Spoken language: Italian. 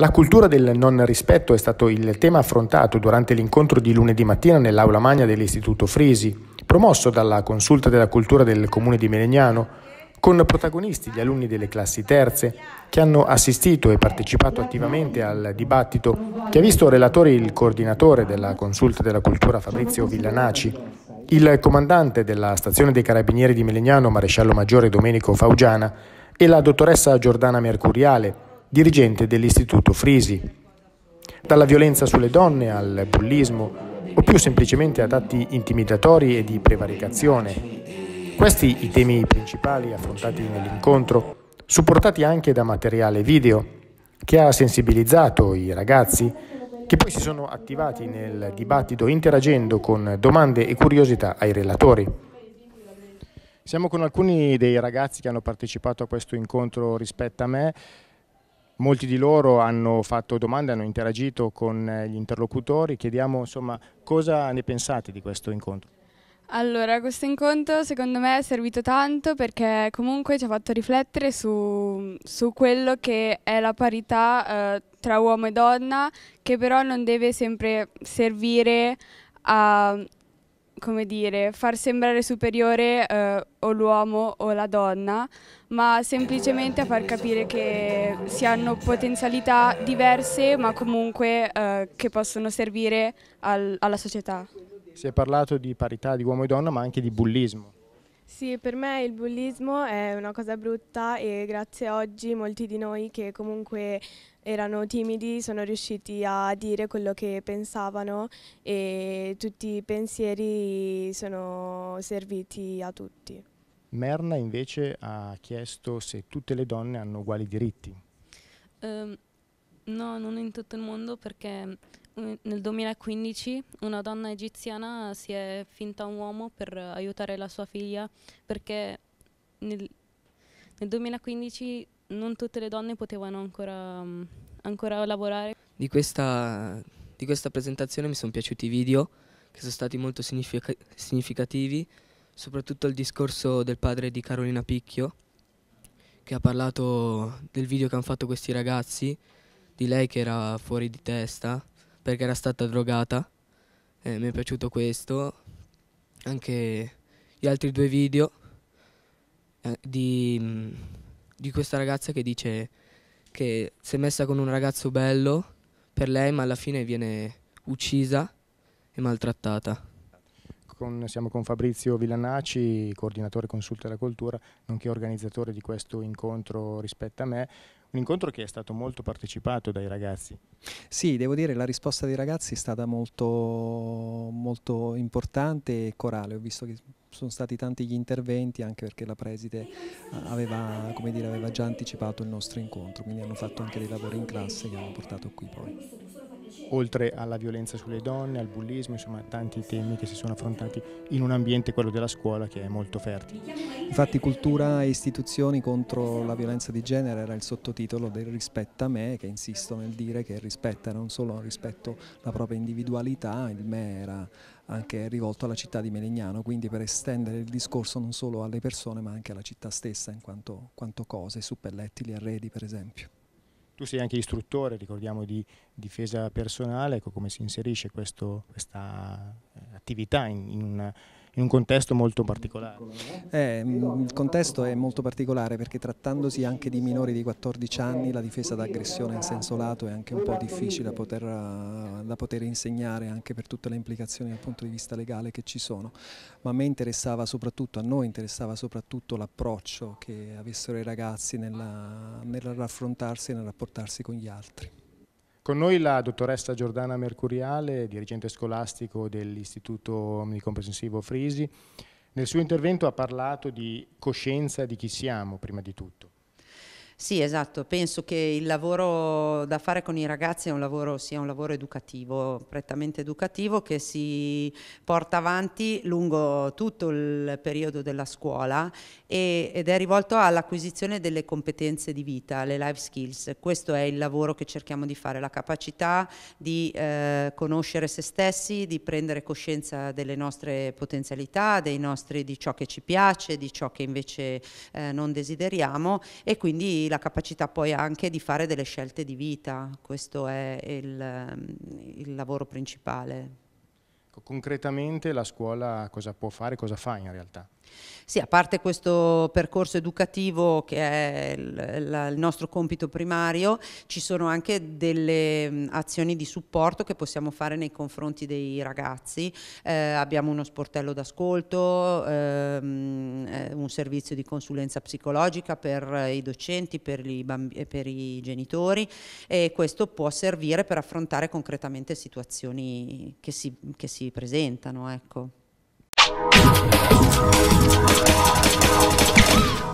La cultura del non rispetto è stato il tema affrontato durante l'incontro di lunedì mattina nell'aula magna dell'Istituto Frisi, promosso dalla Consulta della Cultura del Comune di Melegnano, con protagonisti gli alunni delle classi terze che hanno assistito e partecipato attivamente al dibattito che ha visto relatori il coordinatore della Consulta della Cultura Fabrizio Villanaci, il comandante della stazione dei Carabinieri di Melegnano, maresciallo maggiore Domenico Faugiana, e la dottoressa Giordana Mercuriale, dirigente dell'Istituto Frisi. Dalla violenza sulle donne al bullismo o più semplicemente ad atti intimidatori e di prevaricazione. Questi i temi principali affrontati nell'incontro, supportati anche da materiale video che ha sensibilizzato i ragazzi che poi si sono attivati nel dibattito interagendo con domande e curiosità ai relatori. Siamo con alcuni dei ragazzi che hanno partecipato a questo incontro rispetto a me molti di loro hanno fatto domande, hanno interagito con eh, gli interlocutori, chiediamo insomma cosa ne pensate di questo incontro. Allora, questo incontro secondo me è servito tanto perché comunque ci ha fatto riflettere su, su quello che è la parità eh, tra uomo e donna, che però non deve sempre servire a come dire, far sembrare superiore eh, o l'uomo o la donna, ma semplicemente a far capire che si hanno potenzialità diverse ma comunque eh, che possono servire al, alla società. Si è parlato di parità di uomo e donna ma anche di bullismo. Sì, per me il bullismo è una cosa brutta e grazie a oggi molti di noi che comunque erano timidi sono riusciti a dire quello che pensavano e tutti i pensieri sono serviti a tutti. Merna invece ha chiesto se tutte le donne hanno uguali diritti. Um, no, non in tutto il mondo perché nel 2015 una donna egiziana si è finta un uomo per aiutare la sua figlia perché nel, nel 2015 non tutte le donne potevano ancora, ancora lavorare. Di questa, di questa presentazione mi sono piaciuti i video che sono stati molto significa significativi, soprattutto il discorso del padre di Carolina Picchio che ha parlato del video che hanno fatto questi ragazzi, di lei che era fuori di testa perché era stata drogata. Eh, mi è piaciuto questo, anche gli altri due video eh, di, di questa ragazza che dice che si è messa con un ragazzo bello per lei ma alla fine viene uccisa e maltrattata con, siamo con Fabrizio Villanacci, coordinatore consulta della cultura, nonché organizzatore di questo incontro rispetto a me, un incontro che è stato molto partecipato dai ragazzi. Sì, devo dire che la risposta dei ragazzi è stata molto, molto importante e corale, ho visto che sono stati tanti gli interventi anche perché la preside aveva, dire, aveva già anticipato il nostro incontro, quindi hanno fatto anche dei lavori in classe che hanno portato qui poi oltre alla violenza sulle donne, al bullismo, insomma tanti temi che si sono affrontati in un ambiente, quello della scuola, che è molto fertile. Infatti cultura e istituzioni contro la violenza di genere era il sottotitolo del rispetta me, che insisto nel dire che rispetta non solo rispetto alla propria individualità, il me era anche rivolto alla città di Melegnano, quindi per estendere il discorso non solo alle persone ma anche alla città stessa in quanto, quanto cose, suppellettili, arredi per esempio. Tu sei anche istruttore, ricordiamo, di difesa personale, ecco come si inserisce questo, questa eh, attività in, in una in un contesto molto particolare. Eh, mm, il contesto è molto particolare perché trattandosi anche di minori di 14 anni la difesa d'aggressione in senso lato è anche un po' difficile da poter, eh, da poter insegnare anche per tutte le implicazioni dal punto di vista legale che ci sono, ma a me interessava soprattutto, a noi interessava soprattutto l'approccio che avessero i ragazzi nel raffrontarsi e nel rapportarsi con gli altri. Con noi la dottoressa Giordana Mercuriale, dirigente scolastico dell'Istituto Omnicomprensivo Frisi. Nel suo intervento ha parlato di coscienza di chi siamo, prima di tutto. Sì, esatto, penso che il lavoro da fare con i ragazzi un lavoro, sia un lavoro educativo, prettamente educativo, che si porta avanti lungo tutto il periodo della scuola e, ed è rivolto all'acquisizione delle competenze di vita, le life skills. Questo è il lavoro che cerchiamo di fare, la capacità di eh, conoscere se stessi, di prendere coscienza delle nostre potenzialità, nostri, di ciò che ci piace, di ciò che invece eh, non desideriamo e quindi la capacità poi anche di fare delle scelte di vita, questo è il, il lavoro principale. Ecco, concretamente la scuola cosa può fare, cosa fa in realtà? Sì, a parte questo percorso educativo che è il, nostro compito primario, ci sono anche delle azioni di supporto che possiamo fare nei confronti dei ragazzi. Eh, abbiamo uno sportello d'ascolto, ehm, eh, un servizio di consulenza psicologica per i docenti, per, eh, per i genitori e questo può servire per affrontare concretamente situazioni che si, che si si presentano. Ecco.